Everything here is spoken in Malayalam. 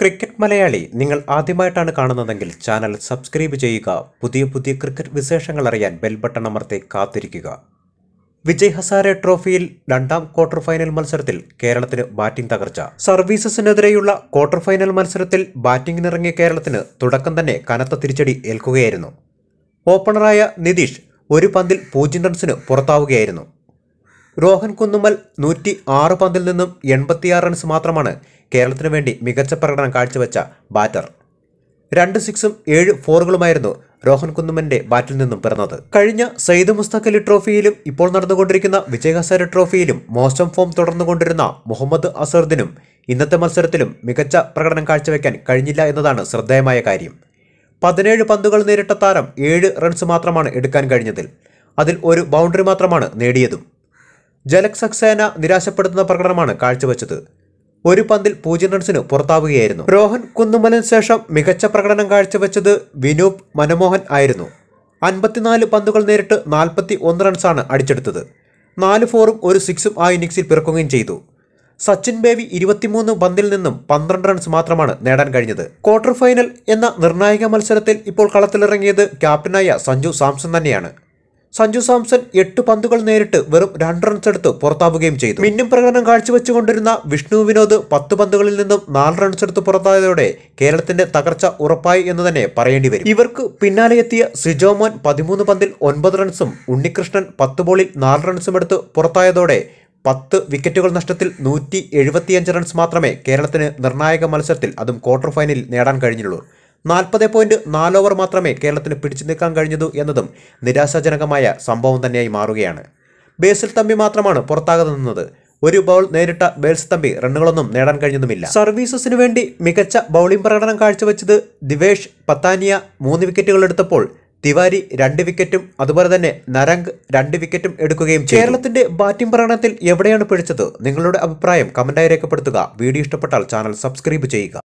ക്രിക്കറ്റ് മലയാളി നിങ്ങൾ ആദ്യമായിട്ടാണ് കാണുന്നതെങ്കിൽ ചാനൽ സബ്സ്ക്രൈബ് ചെയ്യുക പുതിയ പുതിയ ക്രിക്കറ്റ് വിശേഷങ്ങൾ അറിയാൻ ബെൽ ബട്ടൺ അമർത്തി കാത്തിരിക്കുക വിജയ് ഹസാരെ ട്രോഫിയിൽ രണ്ടാം ക്വാർട്ടർ ഫൈനൽ മത്സരത്തിൽ കേരളത്തിന് ബാറ്റിംഗ് തകർച്ച സർവീസസിനെതിരെയുള്ള ക്വാർട്ടർ ഫൈനൽ മത്സരത്തിൽ ബാറ്റിംഗിനിറങ്ങിയ കേരളത്തിന് തുടക്കം തന്നെ കനത്ത തിരിച്ചടി ഏൽക്കുകയായിരുന്നു ഓപ്പണറായ നിതീഷ് ഒരു പന്തിൽ പൂജ്യം റൺസിന് പുറത്താവുകയായിരുന്നു രോഹൻ കുന്നുമ്മൽ നൂറ്റി ആറ് പന്തിൽ നിന്നും എൺപത്തിയാറ് റൺസ് മാത്രമാണ് കേരളത്തിനു വേണ്ടി മികച്ച പ്രകടനം കാഴ്ചവെച്ച ബാറ്റർ രണ്ട് സിക്സും ഏഴ് ഫോറുകളുമായിരുന്നു രോഹൻ കുന്നുമന്റെ ബാറ്റിൽ നിന്നും പിറന്നത് കഴിഞ്ഞ സയ്യിദ് മുസ്തഖ് അലി ട്രോഫിയിലും ഇപ്പോൾ നടന്നുകൊണ്ടിരിക്കുന്ന വിജയ് ഹസാര ട്രോഫിയിലും മോശം ഫോം തുടർന്നുകൊണ്ടിരുന്ന മുഹമ്മദ് അസറുദ്ദീനും ഇന്നത്തെ മത്സരത്തിലും മികച്ച പ്രകടനം കാഴ്ചവെക്കാൻ കഴിഞ്ഞില്ല എന്നതാണ് ശ്രദ്ധേയമായ കാര്യം പതിനേഴ് പന്തുകൾ നേരിട്ട താരം ഏഴ് റൺസ് മാത്രമാണ് എടുക്കാൻ കഴിഞ്ഞതിൽ അതിൽ ഒരു ബൗണ്ടറി മാത്രമാണ് നേടിയതും ജലക് സക്സേന നിരാശപ്പെടുത്തുന്ന പ്രകടനമാണ് കാഴ്ചവെച്ചത് ഒരു പന്തിൽ പൂജ്യം റൺസിന് പുറത്താവുകയായിരുന്നു രോഹൻ കുന്നുമലിന് ശേഷം മികച്ച പ്രകടനം കാഴ്ചവെച്ചത് വിനൂപ് മനമോഹൻ ആയിരുന്നു അൻപത്തിനാല് പന്തുകൾ നേരിട്ട് നാൽപ്പത്തി ഒന്ന് റൺസാണ് അടിച്ചെടുത്തത് നാല് ഫോറും ഒരു സിക്സും ആ ഇന്നിങ്സിൽ പിറക്കുകയും ചെയ്തു സച്ചിൻ ബേബി ഇരുപത്തിമൂന്ന് പന്തിൽ നിന്നും പന്ത്രണ്ട് റൺസ് മാത്രമാണ് നേടാൻ കഴിഞ്ഞത് ക്വാർട്ടർ ഫൈനൽ എന്ന നിർണായക മത്സരത്തിൽ ഇപ്പോൾ കളത്തിലിറങ്ങിയത് ക്യാപ്റ്റനായ സഞ്ജു സാംസൺ തന്നെയാണ് സഞ്ജു സാംസൺ എട്ട് പന്തുകൾ നേരിട്ട് വെറും രണ്ട് റൺസ് എടുത്ത് പുറത്താവുകയും ചെയ്തു മിന്നും പ്രകടനം കാഴ്ചവെച്ചുകൊണ്ടിരുന്ന വിഷ്ണു വിനോദ് പത്ത് പന്തുകളിൽ നിന്നും നാല് റൺസ് എടുത്ത് പുറത്തായതോടെ കേരളത്തിന്റെ തകർച്ച ഉറപ്പായി എന്ന് തന്നെ പറയേണ്ടി വരും ഇവർക്ക് പിന്നാലെ എത്തിയ സിജോമോൻ പതിമൂന്ന് പന്തിൽ ഒൻപത് റൺസും ഉണ്ണികൃഷ്ണൻ പത്ത് ബോളിൽ നാല് റൺസും എടുത്ത് പുറത്തായതോടെ പത്ത് വിക്കറ്റുകൾ നഷ്ടത്തിൽ നൂറ്റി എഴുപത്തിയഞ്ച് റൺസ് മാത്രമേ കേരളത്തിന് നിർണായക മത്സരത്തിൽ അതും ക്വാർട്ടർ ഫൈനലിൽ നേടാൻ കഴിഞ്ഞുള്ളൂ നാൽപ്പത് പോയിന്റ് നാല് ഓവർ മാത്രമേ കേരളത്തിന് പിടിച്ചു നിൽക്കാൻ കഴിഞ്ഞതു എന്നതും നിരാശാജനകമായ സംഭവം തന്നെയായി മാറുകയാണ് ബേസിൽ തമ്പി മാത്രമാണ് പുറത്താകുന്നത് നിന്നത് ഒരു ബൗൾ നേരിട്ട ബേൽസ് തമ്പി റണ്ണുകളൊന്നും നേടാൻ കഴിഞ്ഞതുമില്ല സർവീസസിന് വേണ്ടി മികച്ച ബൗളിംഗ് പ്രകടനം കാഴ്ചവെച്ചത് ദിവേഷ് പത്താനിയ മൂന്ന് വിക്കറ്റുകൾ എടുത്തപ്പോൾ തിവാരി രണ്ട് വിക്കറ്റും അതുപോലെ തന്നെ നരംഗ് രണ്ട് വിക്കറ്റും എടുക്കുകയും കേരളത്തിന്റെ ബാറ്റിംഗ് പ്രകടനത്തിൽ എവിടെയാണ് പിടിച്ചത് നിങ്ങളുടെ അഭിപ്രായം കമന്റായി രേഖപ്പെടുത്തുക വീഡിയോ ഇഷ്ടപ്പെട്ടാൽ ചാനൽ സബ്സ്ക്രൈബ് ചെയ്യുക